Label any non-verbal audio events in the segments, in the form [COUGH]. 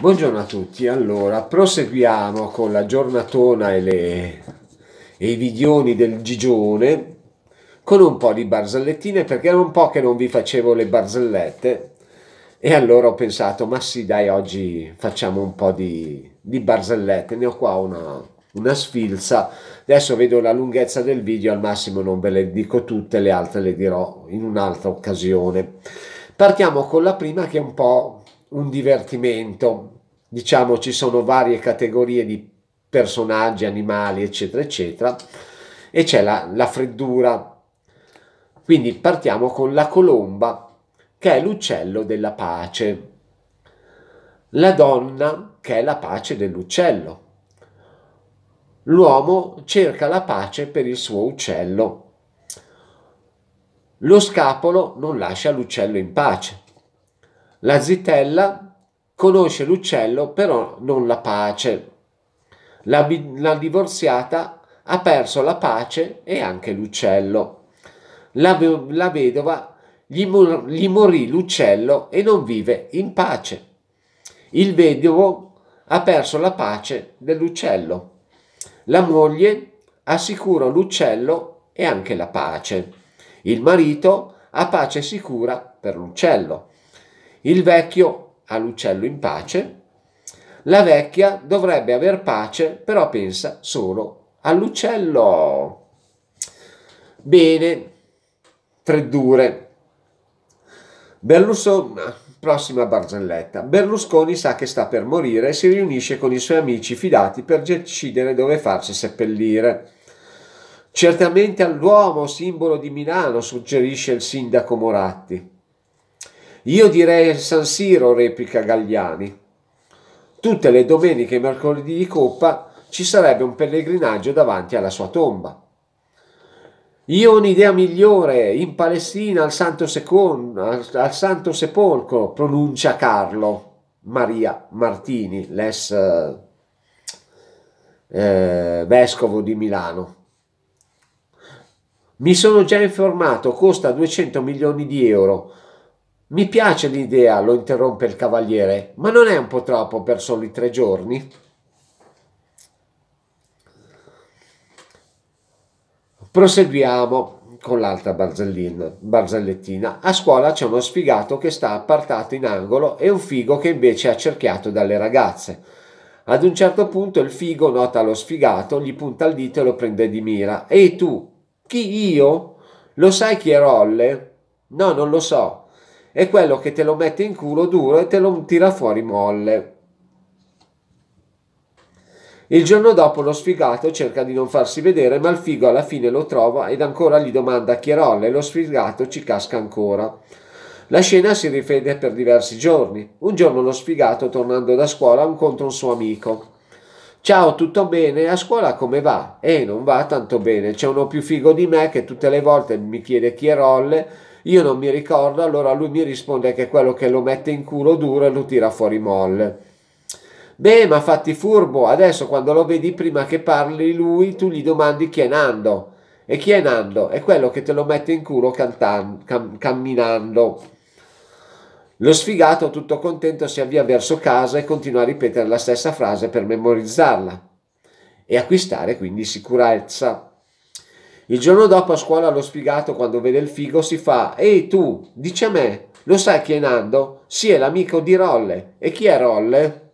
Buongiorno a tutti, allora proseguiamo con la giornatona e, le, e i videoni del Gigione con un po' di barzellettine perché era un po' che non vi facevo le barzellette e allora ho pensato ma sì dai oggi facciamo un po' di, di barzellette, ne ho qua una, una sfilza, adesso vedo la lunghezza del video, al massimo non ve le dico tutte, le altre le dirò in un'altra occasione. Partiamo con la prima che è un po' un divertimento. Diciamo ci sono varie categorie di personaggi, animali, eccetera, eccetera, e c'è la, la freddura. Quindi partiamo con la colomba, che è l'uccello della pace, la donna, che è la pace dell'uccello. L'uomo cerca la pace per il suo uccello. Lo scapolo non lascia l'uccello in pace. La zitella conosce l'uccello però non la pace. La, la divorziata ha perso la pace e anche l'uccello. La, la vedova gli, gli morì l'uccello e non vive in pace. Il vedovo ha perso la pace dell'uccello. La moglie assicura l'uccello e anche la pace. Il marito ha pace sicura per l'uccello. Il vecchio ha l'uccello in pace, la vecchia dovrebbe aver pace, però pensa solo all'uccello. Bene, freddure. Berlusconi, ah, prossima barzelletta. Berlusconi sa che sta per morire e si riunisce con i suoi amici fidati per decidere dove farsi seppellire. Certamente all'uomo, simbolo di Milano, suggerisce il sindaco Moratti. Io direi San Siro, replica Gagliani. Tutte le domeniche e mercoledì di Coppa ci sarebbe un pellegrinaggio davanti alla sua tomba. Io ho un'idea migliore, in Palestina al Santo, Secondo, al Santo Sepolcro, pronuncia Carlo Maria Martini, l'ex eh, vescovo di Milano. Mi sono già informato, costa 200 milioni di euro. Mi piace l'idea, lo interrompe il cavaliere, ma non è un po' troppo per soli tre giorni? Proseguiamo con l'altra barzellettina. A scuola c'è uno sfigato che sta appartato in angolo e un figo che invece è accerchiato dalle ragazze. Ad un certo punto il figo nota lo sfigato, gli punta il dito e lo prende di mira. Ehi tu, chi io? Lo sai chi è Rolle? No, non lo so e quello che te lo mette in culo duro e te lo tira fuori molle. Il giorno dopo lo sfigato cerca di non farsi vedere, ma il figo alla fine lo trova ed ancora gli domanda chi è Rolle e lo sfigato ci casca ancora. La scena si rifede per diversi giorni. Un giorno lo sfigato, tornando da scuola, incontra un suo amico. Ciao, tutto bene? A scuola come va? Eh, non va tanto bene. C'è uno più figo di me che tutte le volte mi chiede chi è Rolle io non mi ricordo, allora lui mi risponde che quello che lo mette in culo duro e lo tira fuori molle. Beh, ma fatti furbo, adesso quando lo vedi prima che parli lui, tu gli domandi chi è Nando. E chi è Nando? È quello che te lo mette in culo cantando, cam camminando. Lo sfigato, tutto contento, si avvia verso casa e continua a ripetere la stessa frase per memorizzarla e acquistare quindi sicurezza. Il giorno dopo a scuola lo sfigato quando vede il figo si fa «Ehi tu, dice a me, lo sai chi è Nando? Sì, è l'amico di Rolle. E chi è Rolle?»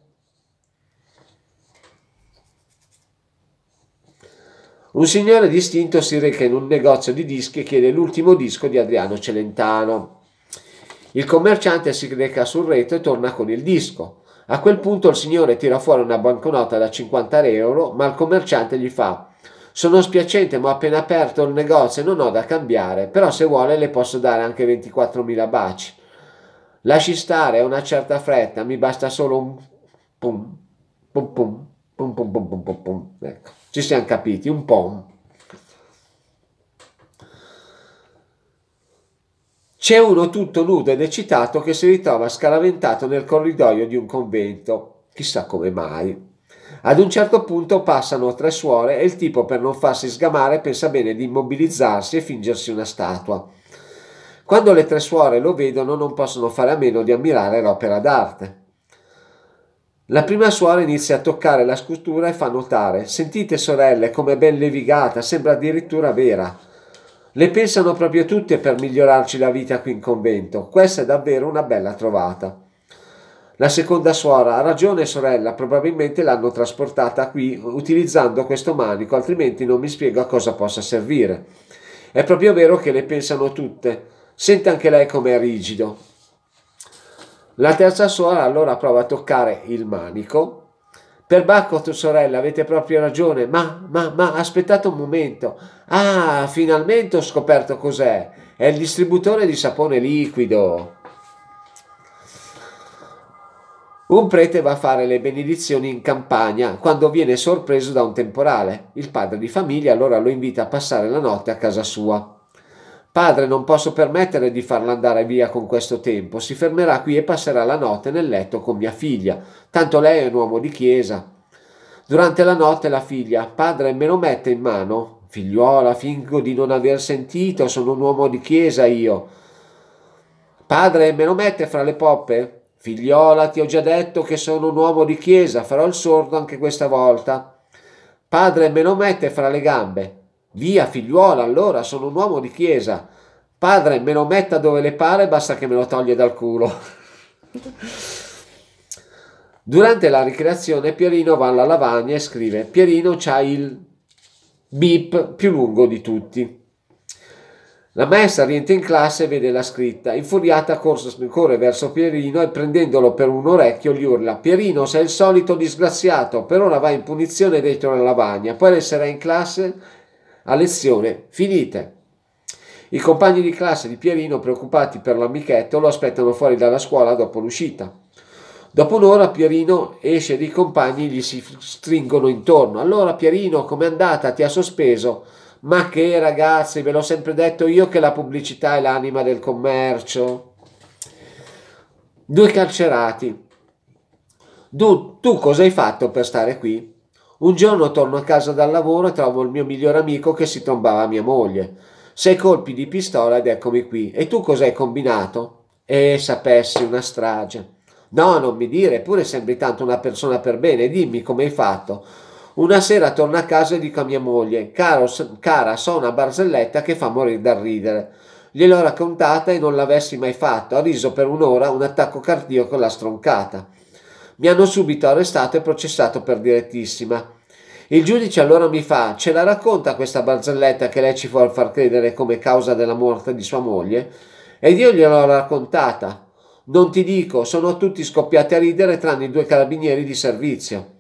Un signore distinto si reca in un negozio di dischi e chiede l'ultimo disco di Adriano Celentano. Il commerciante si reca sul retto e torna con il disco. A quel punto il signore tira fuori una banconota da 50 euro, ma il commerciante gli fa sono spiacente, ma ho appena aperto il negozio e non ho da cambiare, però se vuole le posso dare anche 24.000 baci. Lasci stare, ho una certa fretta, mi basta solo un pum, pum, pum, pum, pum, pum, pum, pum, pum. Ecco, ci siamo capiti, un pom. C'è uno tutto nudo ed eccitato che si ritrova scaraventato nel corridoio di un convento, chissà come mai. Ad un certo punto passano tre suore e il tipo per non farsi sgamare pensa bene di immobilizzarsi e fingersi una statua. Quando le tre suore lo vedono non possono fare a meno di ammirare l'opera d'arte. La prima suora inizia a toccare la scultura e fa notare, sentite sorelle come ben levigata, sembra addirittura vera. Le pensano proprio tutte per migliorarci la vita qui in convento, questa è davvero una bella trovata. La seconda suora ha ragione sorella, probabilmente l'hanno trasportata qui utilizzando questo manico, altrimenti non mi spiego a cosa possa servire. È proprio vero che le pensano tutte. Sente anche lei com'è rigido. La terza suora allora prova a toccare il manico. Perbacco, tu sorella, avete proprio ragione, ma, ma, ma, aspettate un momento. Ah, finalmente ho scoperto cos'è. È il distributore di sapone liquido. Un prete va a fare le benedizioni in campagna quando viene sorpreso da un temporale. Il padre di famiglia allora lo invita a passare la notte a casa sua. Padre, non posso permettere di farla andare via con questo tempo. Si fermerà qui e passerà la notte nel letto con mia figlia. Tanto lei è un uomo di chiesa. Durante la notte la figlia, padre, me lo mette in mano? Figliuola, fingo di non aver sentito, sono un uomo di chiesa io. Padre, me lo mette fra le poppe? Figliola, ti ho già detto che sono un uomo di chiesa, farò il sordo anche questa volta. Padre me lo mette fra le gambe. Via, figliuola, allora sono un uomo di chiesa. Padre me lo metta dove le pare, basta che me lo toglie dal culo. [LAUGHS] Durante la ricreazione Pierino va alla lavagna e scrive Pierino c'ha il bip più lungo di tutti. La maestra rientra in classe e vede la scritta. Infuriata corre verso Pierino e prendendolo per un orecchio gli urla Pierino sei il solito disgraziato, per ora vai in punizione dentro la lavagna, poi resterai in classe a lezione. Finite. I compagni di classe di Pierino, preoccupati per l'amichetto, lo aspettano fuori dalla scuola dopo l'uscita. Dopo un'ora Pierino esce dei compagni gli si stringono intorno. Allora Pierino, com'è andata? Ti ha sospeso? Ma che ragazzi, ve l'ho sempre detto io che la pubblicità è l'anima del commercio. Due carcerati. Du, tu cosa hai fatto per stare qui? Un giorno torno a casa dal lavoro e trovo il mio migliore amico che si trombava mia moglie. Sei colpi di pistola ed eccomi qui. E tu cosa hai combinato? E sapessi una strage. No, non mi dire, pure sembri tanto una persona per bene, dimmi come hai fatto. Una sera torno a casa e dico a mia moglie, cara, so una barzelletta che fa morire dal ridere. Gliel'ho raccontata e non l'avessi mai fatto, ha riso per un'ora un attacco cardiaco alla stroncata. Mi hanno subito arrestato e processato per direttissima. Il giudice allora mi fa: Ce la racconta questa barzelletta che lei ci vuole far credere come causa della morte di sua moglie? Ed io gliel'ho raccontata. Non ti dico, sono tutti scoppiati a ridere tranne i due carabinieri di servizio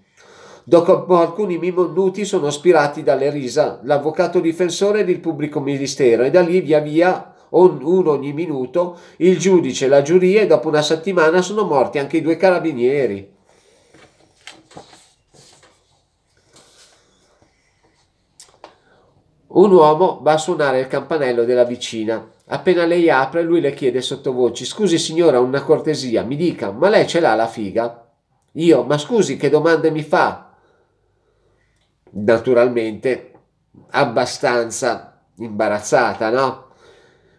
dopo alcuni minuti sono spirati dalle risa, l'avvocato difensore del pubblico ministero e da lì via via uno ogni minuto, il giudice, la giuria e dopo una settimana sono morti anche i due carabinieri. Un uomo va a suonare il campanello della vicina. Appena lei apre, lui le chiede sottovoce: Scusi signora, una cortesia, mi dica, ma lei ce l'ha la figa? Io, ma scusi, che domande mi fa? naturalmente abbastanza imbarazzata, no?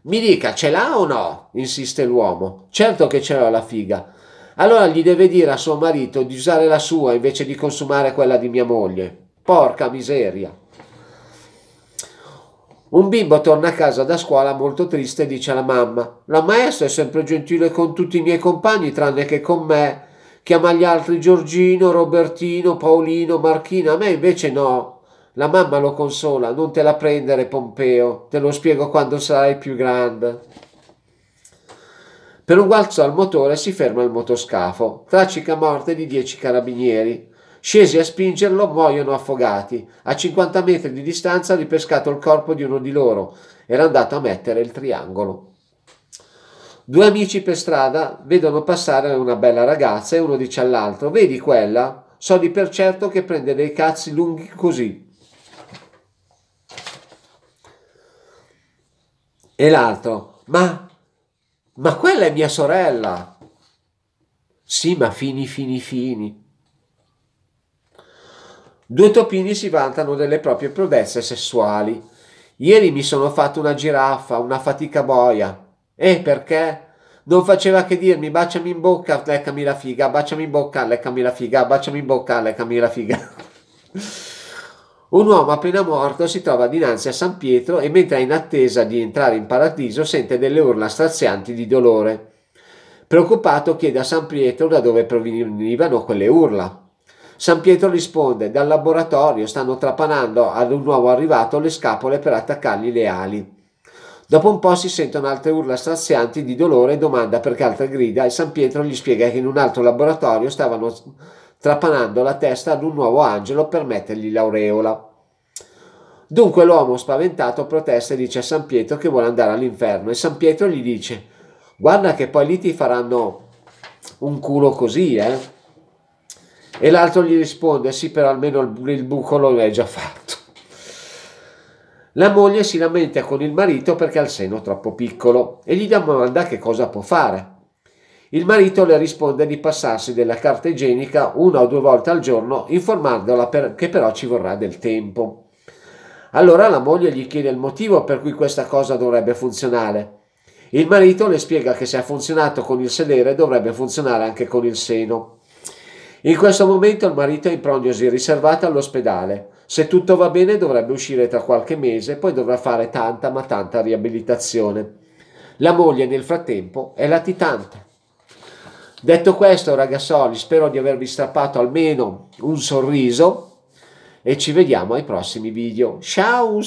Mi dica, ce l'ha o no? insiste l'uomo. Certo che ce l'ho la figa. Allora gli deve dire a suo marito di usare la sua invece di consumare quella di mia moglie. Porca miseria. Un bimbo torna a casa da scuola molto triste e dice alla mamma: La maestra è sempre gentile con tutti i miei compagni tranne che con me chiama gli altri Giorgino, Robertino, Paolino, Marchino, a me invece no. La mamma lo consola, non te la prendere Pompeo, te lo spiego quando sarai più grande. Per un guazzo al motore si ferma il motoscafo, tragica morte di dieci carabinieri. Scesi a spingerlo, muoiono affogati. A 50 metri di distanza ha ripescato il corpo di uno di loro. Era andato a mettere il triangolo. Due amici per strada vedono passare una bella ragazza e uno dice all'altro, vedi quella? So di per certo che prende dei cazzi lunghi così. E l'altro, ma, ma quella è mia sorella. Sì, ma fini, fini, fini. Due topini si vantano delle proprie prodezze sessuali. Ieri mi sono fatto una giraffa, una fatica boia. E eh, perché? Non faceva che dirmi baciami in bocca, leccami la figa, baciami in bocca, leccami la figa, baciami in bocca, leccami la figa. Un uomo appena morto si trova dinanzi a San Pietro e mentre è in attesa di entrare in paradiso sente delle urla strazianti di dolore. Preoccupato chiede a San Pietro da dove provenivano quelle urla. San Pietro risponde dal laboratorio stanno trapanando ad un uomo arrivato le scapole per attaccargli le ali. Dopo un po' si sentono altre urla strazianti di dolore e domanda perché altre grida e San Pietro gli spiega che in un altro laboratorio stavano trapanando la testa ad un nuovo angelo per mettergli l'aureola. Dunque l'uomo spaventato protesta e dice a San Pietro che vuole andare all'inferno e San Pietro gli dice guarda che poi lì ti faranno un culo così eh e l'altro gli risponde sì però almeno il bucolo l'hai già fatto la moglie si lamenta con il marito perché ha il seno troppo piccolo e gli domanda che cosa può fare. Il marito le risponde di passarsi della carta igienica una o due volte al giorno, informandola per, che però ci vorrà del tempo. Allora la moglie gli chiede il motivo per cui questa cosa dovrebbe funzionare. Il marito le spiega che se ha funzionato con il sedere dovrebbe funzionare anche con il seno. In questo momento il marito è in prognosi riservata all'ospedale. Se tutto va bene dovrebbe uscire tra qualche mese e poi dovrà fare tanta ma tanta riabilitazione. La moglie nel frattempo è latitante. Detto questo ragazzoli spero di avervi strappato almeno un sorriso e ci vediamo ai prossimi video. Ciao!